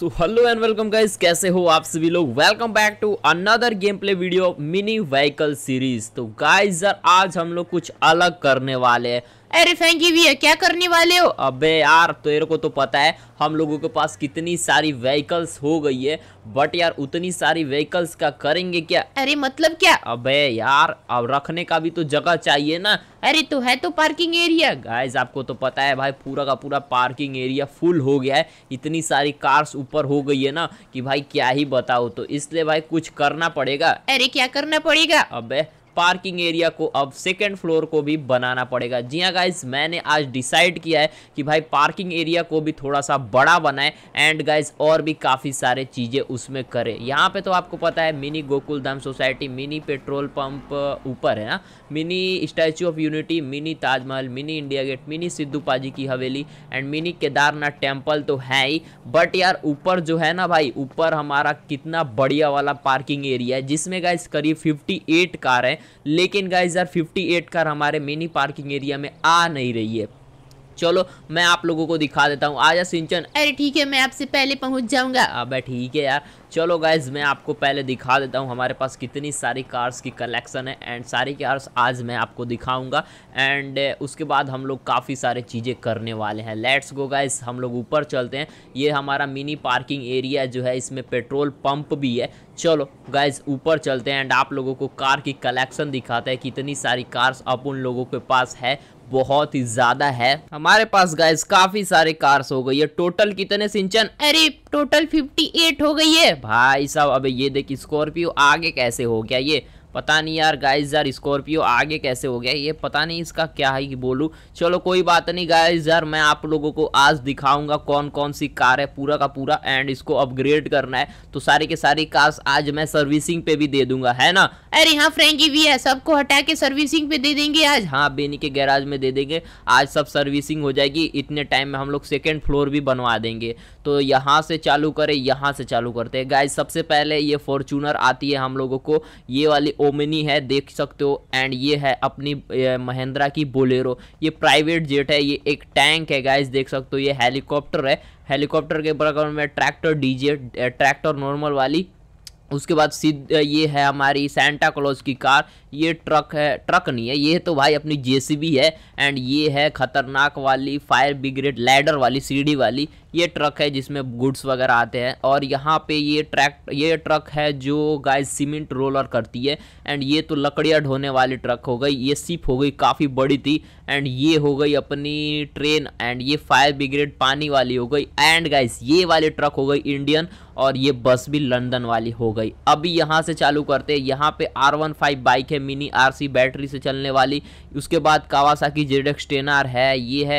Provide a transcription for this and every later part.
so hello and welcome guys कैसे हो आप सभी लोग welcome back to another game play video mini vehicle series तो गाइज यार आज हम लोग कुछ अलग करने वाले हैं अरे फैंकी भी है क्या करने वाले हो अबे यार तेरे को तो पता है हम लोगों के पास कितनी सारी व्हीकल्स हो गई है बट यार उतनी सारी व्हीकल्स का करेंगे क्या अरे मतलब क्या अबे यार अब रखने का भी तो जगह चाहिए ना अरे तो है तो पार्किंग एरिया गाइस आपको तो पता है भाई पूरा का पूरा पार्किंग एरिया फुल हो गया है इतनी सारी कार्स ऊपर हो गई है ना कि भाई क्या ही बताओ तो इसलिए भाई कुछ करना पड़ेगा अरे क्या करना पड़ेगा अबे पार्किंग एरिया को अब सेकेंड फ्लोर को भी बनाना पड़ेगा जी हाँ गाइज मैंने आज डिसाइड किया है कि भाई पार्किंग एरिया को भी थोड़ा सा बड़ा बनाए एंड गाइज और भी काफ़ी सारे चीज़ें उसमें करें यहाँ पे तो आपको पता है mini Gokul Dham society mini petrol pump ऊपर है ना mini Statue of Unity mini Taj Mahal mini India Gate mini Sidhu paaji की हवेली एंड मिनी केदारनाथ टेम्पल तो है ही बट यार ऊपर जो है ना भाई ऊपर हमारा कितना बढ़िया वाला पार्किंग एरिया है जिसमें गाइज करीब एट कार है लेकिन गाइज यार 58 कार हमारे मिनी पार्किंग एरिया में आ नहीं रही है चलो मैं आप लोगों को दिखा देता हूँ आजा सिंचन अरे ठीक है मैं आपसे पहले पहुँच जाऊँगा अब ठीक है यार चलो गाइज मैं आपको पहले दिखा देता हूँ हमारे पास कितनी सारी कार्स की कलेक्शन है एंड सारी कार्स आज मैं आपको दिखाऊंगा एंड uh, उसके बाद हम लोग काफ़ी सारे चीज़ें करने वाले हैं लेट्स गो गाइज हम लोग ऊपर चलते हैं ये हमारा मिनी पार्किंग एरिया जो है इसमें पेट्रोल पंप भी है चलो गाइज ऊपर चलते हैं एंड आप लोगों को कार की कलेक्शन दिखाते हैं कितनी सारी कार्स अब उन लोगों के पास है बहुत ही ज्यादा है हमारे पास गाइज काफी सारे कार्स हो गई है टोटल कितने सिंचन अरे टोटल 58 हो गई है भाई साहब अब ये देखिए स्कॉर्पियो आगे कैसे हो गया ये पता नहीं यार गाइस यार स्कॉर्पियो आगे कैसे हो गया ये पता नहीं इसका क्या है कि बोलूँ चलो कोई बात नहीं गाइस यार मैं आप लोगों को आज दिखाऊंगा कौन कौन सी कार है पूरा का पूरा एंड इसको अपग्रेड करना है तो सारी के सारी कार्स आज मैं सर्विसिंग पे भी दे दूंगा है ना अरे हाँ फ्रेंकी भी है सबको हटा के सर्विसिंग पे दे देंगे आज हाँ बेनी के गैराज में दे देंगे आज सब सर्विसिंग हो जाएगी इतने टाइम में हम लोग सेकेंड फ्लोर भी बनवा देंगे तो यहाँ से चालू करें यहाँ से चालू करते हैं गाइज सबसे पहले ये फॉर्चूनर आती है हम लोगों को ये वाली ओमिनी है देख सकते हो एंड ये है अपनी महिंद्रा की बोलेरो ये प्राइवेट जेट है ये एक टैंक है गाइज देख सकते हो ये हेलीकॉप्टर है हेलीकॉप्टर के बराबर में ट्रैक्टर डीजे ट्रैक्टर नॉर्मल वाली उसके बाद सीध ये है हमारी सेंटा क्लॉज की कार ये ट्रक है ट्रक नहीं है ये तो भाई अपनी जेसीबी है एंड ये है खतरनाक वाली फायर ब्रिगेड लैडर वाली सीढ़ी वाली ये ट्रक है जिसमें गुड्स वगैरह आते हैं और यहाँ पे ये ट्रैक ये ट्रक है जो गाय सीमेंट रोलर करती है एंड ये तो लकड़ियाँ ढोने वाली ट्रक हो गई ये सिप हो गई काफ़ी बड़ी थी एंड ये हो गई अपनी ट्रेन एंड ये फायर ब्रिगेड पानी वाली हो गई एंड गाइस ये वाली ट्रक हो गई इंडियन और ये बस भी लंदन वाली हो गई अभी यहाँ से चालू करते हैं यहाँ पे आर वन फाइव बाइक है मिनी आर सी बैटरी से चलने वाली उसके बाद कावासाकी एक्स टेनार है ये है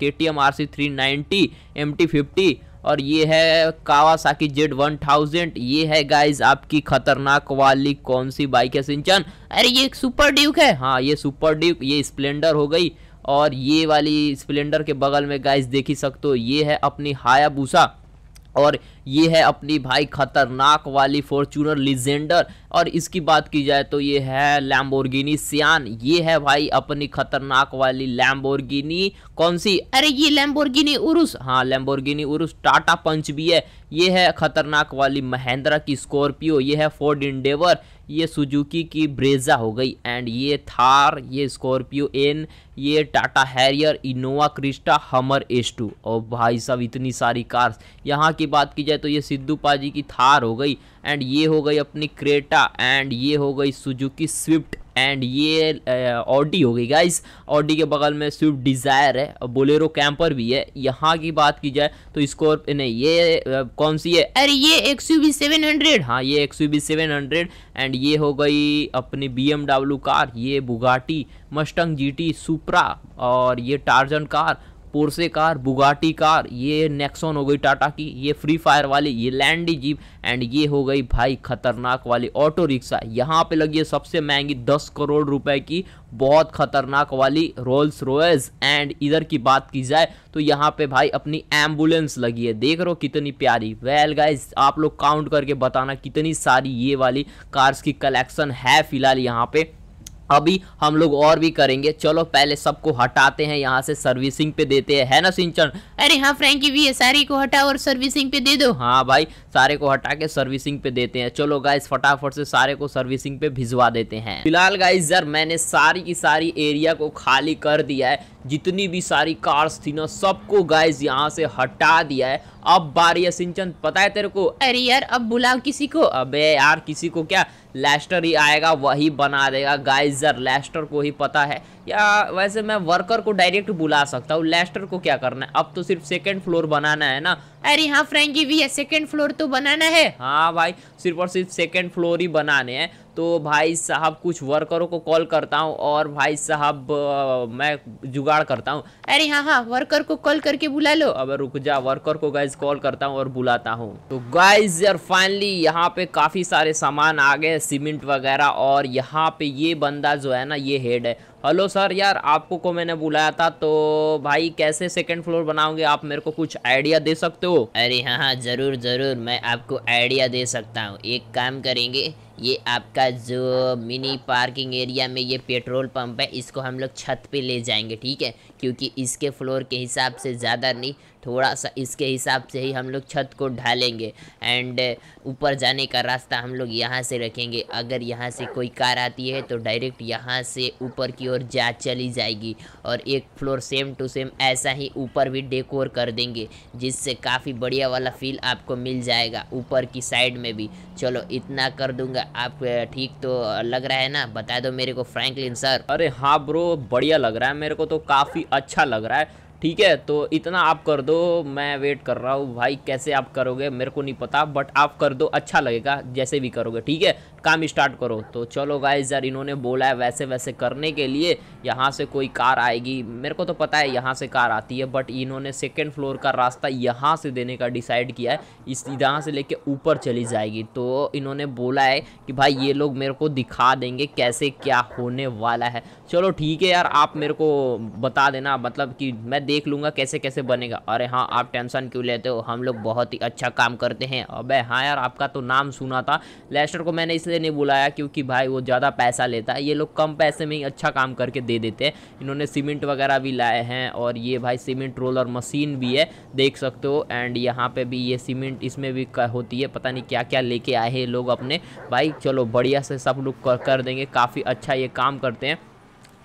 K T M R C three ninety M T fifty और ये है कावासाकी जेड वन थाउजेंड ये है गाइज आपकी खतरनाक वाली कौन सी बाइक है सिंचन अरे ये सुपर ड्यूक है हाँ ये सुपर ड्यूक ये स्प्लेंडर हो गई और ये वाली स्प्लेंडर के बगल में गाइज देख ही सकते हो ये है अपनी भूसा और ये है अपनी भाई खतरनाक वाली फॉर्चूनर लिजेंडर और इसकी बात की जाए तो ये है लैम्बोर्गिनी सियान ये है भाई अपनी खतरनाक वाली लैम्बोर्गिनी कौन सी अरे ये लैम्बोर्गिनी उरुस हाँ लैम्बोर्गिनी उरुस टाटा पंच भी है ये है खतरनाक वाली महेंद्रा की स्कॉर्पियो ये है फोर्ड इंडेवर ये सुजुकी की ब्रेजा हो गई एंड ये थार ये स्कॉर्पियो एन ये Tata Harrier Innova Crysta Hummer S two और भाई साहब इतनी सारी कार्स यहाँ की बात की जाए है तो ये सिद्धू पाजी की थार हो गई एंड ये हो गई अपनी क्रेटा एंड ये हो गई सुजुकी स्विफ्ट एंड ये ऑडी हो गई गाइस ऑडी के बगल में स्विफ्ट डिज़ायर है बोलेरो कैंपर भी है यहाँ की बात की जाए तो स्कोर नहीं ये कौन सी है अरे ये एक सू बी सेवन हंड्रेड हाँ ये एक सू बी सेवन हंड्रेड एंड ये हो गई अपनी बी एम डब्ल्यू कार ये Bugatti Mustang G T Supra और ये Tarzan car Porsche car Bugatti car ये नेक्सोन हो गई टाटा की ये फ्री फायर वाली ये लैंडी जीप एंड ये हो गई भाई खतरनाक वाली ऑटो रिक्शा यहाँ पे लगी है सबसे महंगी दस करोड़ रुपए की बहुत खतरनाक वाली रोल्स रोयस एंड इधर की बात की जाए तो यहाँ पे भाई अपनी एम्बुलेंस लगी है देख रहे हो कितनी प्यारी वेल गाइज आप लोग काउंट करके बताना कितनी सारी ये वाली कार्स की कलेक्शन है फिलहाल यहाँ पे अभी हम लोग और भी करेंगे चलो पहले सबको हटाते हैं यहाँ से सर्विसिंग पे देते हैं है ना सिंचन अरे हाँ फ्रेंकी भी है सारे को हटाओ और सर्विसिंग पे दे दो हाँ भाई सारे को हटा के सर्विसिंग पे देते हैं चलो गाइस फटाफट से सारे को सर्विसिंग पे भिजवा देते हैं फिलहाल गाइस यार मैंने सारी की सारी एरिया को खाली कर दिया है जितनी भी सारी कार्स थी ना सबको गाइज यहाँ से हटा दिया है अब बारी सिंचन पता है तेरे को अरे यार अब बुलाओ किसी को अबे यार किसी को क्या लेस्टर ही आएगा वही बना देगा गाइजर लेस्टर को ही पता है या वैसे मैं वर्कर को डायरेक्ट बुला सकता हूँ लेस्टर को क्या करना है अब तो सिर्फ सेकेंड फ्लोर बनाना है ना अरे हाँ फ्रेंकी भी है सेकेंड फ्लोर तो बनाना है हाँ भाई सिर्फ और सिर्फ सेकेंड फ्लोर ही बनाने हैं तो भाई साहब कुछ वर्करों को कॉल करता हूँ और भाई साहब मैं जुगाड़ करता हूँ अरे हाँ हाँ वर्कर को कॉल करके बुला लो अब रुक जा वर्कर को गाइज कॉल करता हूँ और बुलाता हूँ तो गाइज यार फाइनली यहाँ पे काफ़ी सारे सामान आ गए सीमेंट वगैरह और यहाँ पे ये बंदा जो है ना ये हेड है हेलो सर यार आपको को मैंने बुलाया था तो भाई कैसे सेकंड फ्लोर बनाओगे आप मेरे को कुछ आइडिया दे सकते हो अरे हाँ हाँ जरूर जरूर मैं आपको आइडिया दे सकता हूँ एक काम करेंगे ये आपका जो मिनी पार्किंग एरिया में ये पेट्रोल पंप है इसको हम लोग छत पे ले जाएंगे ठीक है क्योंकि इसके फ्लोर के हिसाब से ज़्यादा नहीं थोड़ा सा इसके हिसाब से ही हम लोग छत को ढालेंगे एंड uh, ऊपर जाने का रास्ता हम लोग यहाँ से रखेंगे अगर यहाँ से कोई कार आती है तो डायरेक्ट यहाँ से ऊपर की ओर जा चली जाएगी और एक फ्लोर सेम टू सेम ऐसा ही ऊपर भी डेकोर कर देंगे जिससे काफ़ी बढ़िया वाला फील आपको मिल जाएगा ऊपर की साइड में भी चलो इतना कर दूंगा आप uh, ठीक तो लग रहा है ना बता दो मेरे को फ्रैंकलिन सर अरे हाँ ब्रो बढ़िया लग रहा है मेरे को तो काफ़ी अच्छा लग रहा है ठीक है तो इतना आप कर दो मैं वेट कर रहा हूँ भाई कैसे आप करोगे मेरे को नहीं पता बट आप कर दो अच्छा लगेगा जैसे भी करोगे ठीक है काम स्टार्ट करो तो चलो गाइज यार इन्होंने बोला है वैसे वैसे करने के लिए यहाँ से कोई कार आएगी मेरे को तो पता है यहाँ से कार आती है बट इन्होंने सेकेंड फ्लोर का रास्ता यहाँ से देने का डिसाइड किया है इस यहाँ से लेके ऊपर चली जाएगी तो इन्होंने बोला है कि भाई ये लोग मेरे को दिखा देंगे कैसे क्या होने वाला है चलो ठीक है यार आप मेरे को बता देना मतलब कि मैं देख लूँगा कैसे कैसे बनेगा अरे हाँ आप टेंशन क्यों लेते हो हम लोग बहुत ही अच्छा काम करते हैं अब हाँ यार आपका तो नाम सुना था लेस्टर को मैंने इसलिए लिए नहीं बुलाया क्योंकि भाई वो ज़्यादा पैसा लेता है ये लोग कम पैसे में ही अच्छा काम करके दे देते हैं इन्होंने सीमेंट वगैरह भी लाए हैं और ये भाई सीमेंट रोलर मशीन भी है देख सकते हो एंड यहाँ पर भी ये सीमेंट इसमें भी होती है पता नहीं क्या क्या लेके आए हैं लोग अपने भाई चलो बढ़िया से सब लोग कर, कर देंगे काफ़ी अच्छा ये काम करते हैं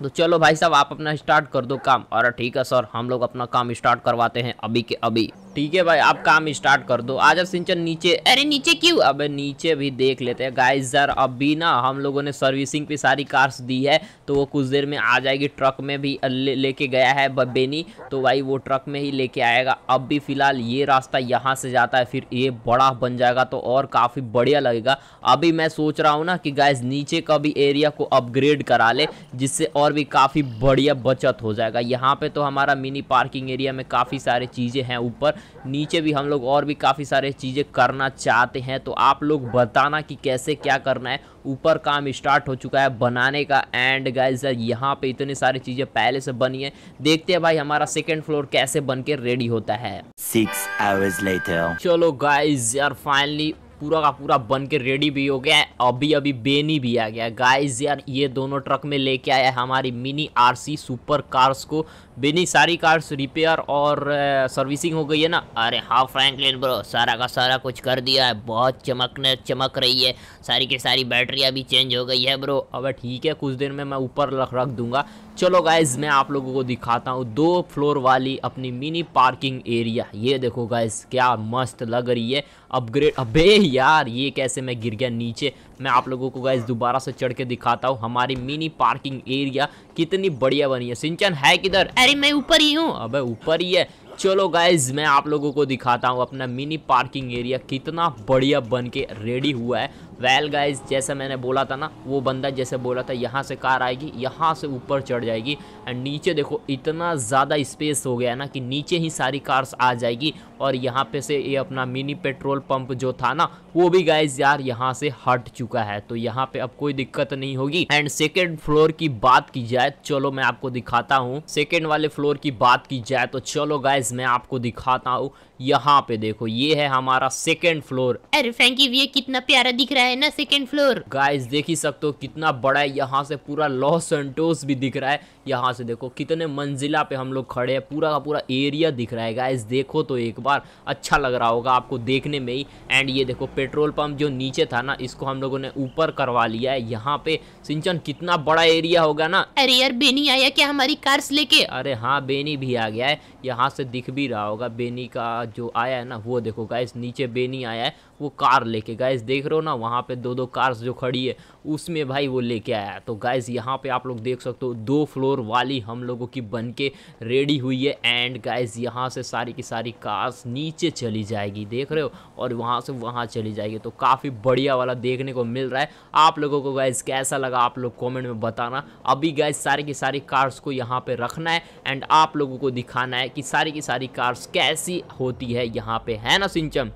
तो चलो भाई साहब आप अपना स्टार्ट कर दो काम और ठीक है सर हम लोग अपना काम स्टार्ट करवाते हैं अभी के अभी ठीक है भाई आप काम स्टार्ट कर दो आज अब सिंचन नीचे अरे नीचे क्यों अब नीचे भी देख लेते हैं गाइस जर अभी ना हम लोगों ने सर्विसिंग पे सारी कार्स दी है तो वो कुछ देर में आ जाएगी ट्रक में भी ले गया है बेनी तो भाई वो ट्रक में ही लेके आएगा अब भी फिलहाल ये रास्ता यहाँ से जाता है फिर ये बड़ा बन जाएगा तो और काफ़ी बढ़िया लगेगा अभी मैं सोच रहा हूँ ना कि गाइज नीचे का भी एरिया को अपग्रेड करा ले जिससे और भी काफ़ी बढ़िया बचत हो जाएगा यहाँ पर तो हमारा मिनी पार्किंग एरिया में काफ़ी सारी चीज़ें हैं ऊपर नीचे भी हम लोग और भी काफ़ी सारे चीज़ें करना चाहते हैं तो आप लोग बताना कि कैसे क्या करना है ऊपर काम स्टार्ट हो चुका है बनाने का एंड गाइज यहाँ पे इतनी सारी चीज़ें पहले से बनी है देखते हैं भाई हमारा सेकेंड फ्लोर कैसे बन के रेडी होता है सिक्स आवर्स लेटर चलो गाइज यार फाइनली पूरा का पूरा बन के रेडी भी हो गया है अभी अभी बेनी भी आ गया गाइस यार ये दोनों ट्रक में लेके आया है हमारी मिनी आरसी सुपर कार्स को बिनी सारी कार्स रिपेयर और सर्विसिंग हो गई है ना अरे हाँ फ्रैंकलिन ब्रो सारा का सारा कुछ कर दिया है बहुत चमकने चमक रही है सारी की सारी बैटरियाँ भी चेंज हो गई है ब्रो अब ठीक है कुछ दिन में मैं ऊपर रख रख दूंगा चलो गाइज मैं आप लोगों को दिखाता हूँ दो फ्लोर वाली अपनी मिनी पार्किंग एरिया ये देखो गाइज क्या मस्त लग रही है अपग्रेड अबे यार ये कैसे मैं गिर गया नीचे मैं आप लोगों को गाइज दोबारा से चढ़ के दिखाता हूँ हमारी मिनी पार्किंग एरिया कितनी बढ़िया बनी है सिंचन है किधर अरे मैं ऊपर ही हूँ अब ऊपर ही है चलो गाइज मैं आप लोगों को दिखाता हूँ अपना मिनी पार्किंग एरिया कितना बढ़िया बन के रेडी हुआ है वेल well गाइज जैसे मैंने बोला था ना वो बंदा जैसे बोला था यहाँ से कार आएगी यहाँ से ऊपर चढ़ जाएगी एंड नीचे देखो इतना ज़्यादा स्पेस हो गया है ना कि नीचे ही सारी कार्स आ जाएगी और यहाँ पे से ये अपना मिनी पेट्रोल पंप जो था ना वो भी गाइज यार यहाँ से हट चुका है तो यहाँ पे अब कोई दिक्कत नहीं होगी एंड सेकेंड फ्लोर की बात की जाए चलो मैं आपको दिखाता हूँ सेकेंड वाले फ्लोर की बात की जाए तो चलो गाइज गाइज मैं आपको दिखाता हूँ यहाँ पे देखो ये है हमारा सेकेंड फ्लोर अरे फ्रेंकी ये कितना प्यारा दिख रहा है ना सेकेंड फ्लोर गाइस देख ही सकते हो कितना बड़ा है यहाँ से पूरा लॉस एंटोस भी दिख रहा है यहाँ से देखो कितने मंजिला पे हम लोग खड़े हैं पूरा का पूरा एरिया दिख रहा है गाइस देखो तो एक बार अच्छा लग रहा होगा आपको देखने में ही एंड ये देखो पेट्रोल पंप जो नीचे था ना इसको हम लोगों ने ऊपर करवा लिया है यहाँ पे सिंचन कितना बड़ा एरिया होगा ना अरे यार बेनी आया क्या हमारी कार्स लेके अरे हाँ बेनी भी आ गया है यहाँ से दिख भी रहा होगा बेनी का जो आया है ना वो देखो गाइस नीचे बेनी आया है वो कार लेके गाइस देख रहे हो ना वहाँ पे दो दो कार्स जो खड़ी है उसमें भाई वो लेके आया तो गाइस यहाँ पे आप लोग देख सकते हो दो फ्लोर वाली हम लोगों की बन के रेडी हुई है एंड गाइस यहाँ से सारी की सारी कार्स नीचे चली जाएगी देख रहे हो और वहाँ से वहाँ चली जाएगी तो काफ़ी बढ़िया वाला देखने को मिल रहा है आप लोगों को गाइज कैसा लगा आप लोग कॉमेंट में बताना अभी गाइज सारी की सारी कार्स को यहाँ पर रखना है एंड आप लोगों को दिखाना है कि सारी की सारी कार्स कैसी होती है यहाँ पर है ना सिंचम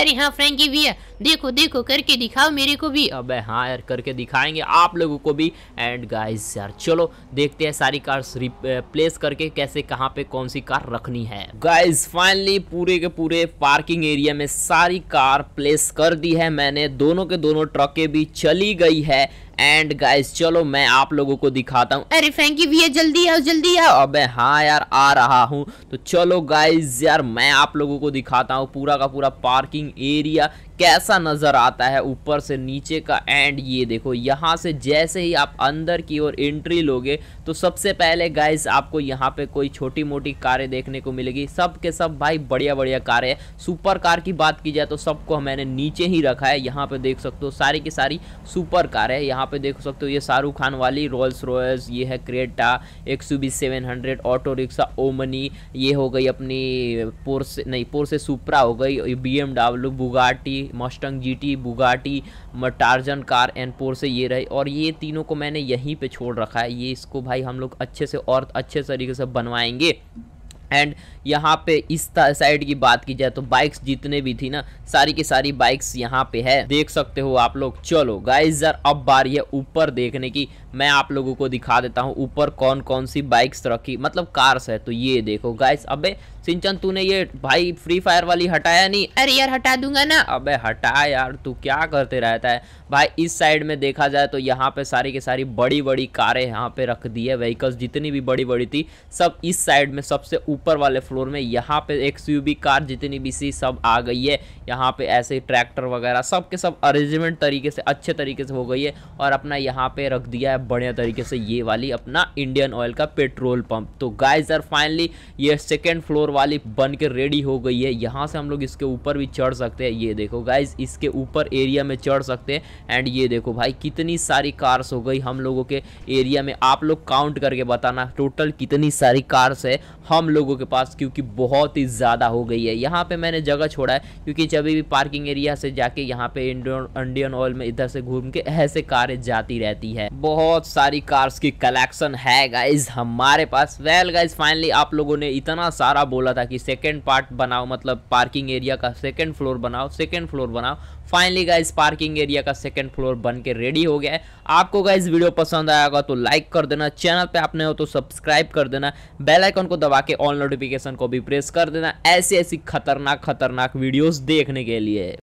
अरे हाँ फ्रेंकी भैया देखो देखो करके दिखाओ मेरे को भी अबे हाँ यार करके दिखाएंगे आप लोगों को भी एंड गाइस यार चलो देखते हैं सारी कार्स रिप्लेस करके कैसे कहाँ पे कौन सी कार रखनी है गाइस फाइनली पूरे के पूरे पार्किंग एरिया में सारी कार प्लेस कर दी है मैंने दोनों के दोनों ट्रकें भी चली गई है एंड गाइस चलो मैं आप लोगों को दिखाता हूँ अरे फैंकी भैया जल्दी आओ जल्दी आओ अबे हाँ यार आ रहा हूँ तो चलो गाइस यार मैं आप लोगों को दिखाता हूँ पूरा का पूरा पार्किंग एरिया कैसा नज़र आता है ऊपर से नीचे का एंड ये देखो यहाँ से जैसे ही आप अंदर की ओर एंट्री लोगे तो सबसे पहले गाइज आपको यहाँ पे कोई छोटी मोटी कारें देखने को मिलेगी सब के सब भाई बढ़िया बढ़िया कारें हैं सुपर कार की बात की जाए तो सबको मैंने नीचे ही रखा है यहाँ पे देख सकते हो सारी की सारी सुपर कार है यहाँ पे देख सकते हो ये शाहरुख खान वाली रोल्स रॉयल्स ये है क्रेटा एक ऑटो रिक्शा ओमनी ये हो गई अपनी पोर्स नहीं पोर्स सुपरा हो गई B M W Bugatti Mustang GT Bugatti Tarzan car and Porsche ये रहे और ये तीनों को मैंने यहीं पे छोड़ रखा है ये इसको भाई हम लोग अच्छे से और अच्छे तरीके से बनवाएंगे एंड यहाँ पे इस साइड की बात की जाए तो बाइक्स जितने भी थी ना सारी की सारी बाइक्स यहाँ पे है देख सकते हो आप लोग चलो गाइस यार अब बार ये ऊपर देखने की मैं आप लोगों को दिखा देता हूँ ऊपर कौन कौन सी बाइक्स रखी मतलब कार्स है तो ये देखो गाइस अबे सिंचन तूने ये भाई फ्री फायर वाली हटाया नहीं अरे यार हटा दूंगा ना अब हटा यार तू क्या करते रहता है भाई इस साइड में देखा जाए तो यहाँ पे सारी की सारी बड़ी बड़ी कारें यहाँ पे रख दी है व्हीकल्स जितनी भी बड़ी बड़ी थी सब इस साइड में सबसे ऊपर ऊपर वाले फ्लोर में यहाँ पे एक्स कार जितनी भी सी सब आ गई है यहाँ पे ऐसे ट्रैक्टर वगैरह सब के सब अरेंजमेंट तरीके से अच्छे तरीके से हो गई है और अपना यहाँ पे रख दिया है बढ़िया तरीके से ये वाली अपना इंडियन ऑयल का पेट्रोल पंप तो गाइजर फाइनली ये सेकेंड फ्लोर वाली बन के रेडी हो गई है यहाँ से हम लोग इसके ऊपर भी चढ़ सकते हैं ये देखो गाइज इसके ऊपर एरिया में चढ़ सकते हैं एंड ये देखो भाई कितनी सारी कार्स हो गई हम लोगों के एरिया में आप लोग काउंट करके बताना टोटल कितनी सारी कार्स है हम लोगों लोगों के पास क्योंकि बहुत ही ज़्यादा हो गई है यहाँ पे मैंने जगह छोड़ा है क्योंकि जब भी पार्किंग एरिया से जाके यहाँ पे इंडियन ऑयल में इधर से घूम के ऐसे कारें जाती रहती है बहुत सारी कार्स की कलेक्शन है गाइज हमारे पास वेल गाइज फाइनली आप लोगों ने इतना सारा बोला था कि सेकेंड पार्ट बनाओ मतलब पार्किंग एरिया का सेकेंड फ्लोर बनाओ सेकेंड फ्लोर बनाओ फाइनली गाइज पार्किंग एरिया का सेकेंड फ्लोर बन के रेडी हो गया है आपको गाइज वीडियो पसंद आया तो लाइक कर देना चैनल पे आपने हो तो सब्सक्राइब कर देना बेल आइकन को दबा के ऑल नोटिफिकेशन को भी प्रेस कर देना ऐसी ऐसी खतरनाक खतरनाक वीडियोस देखने के लिए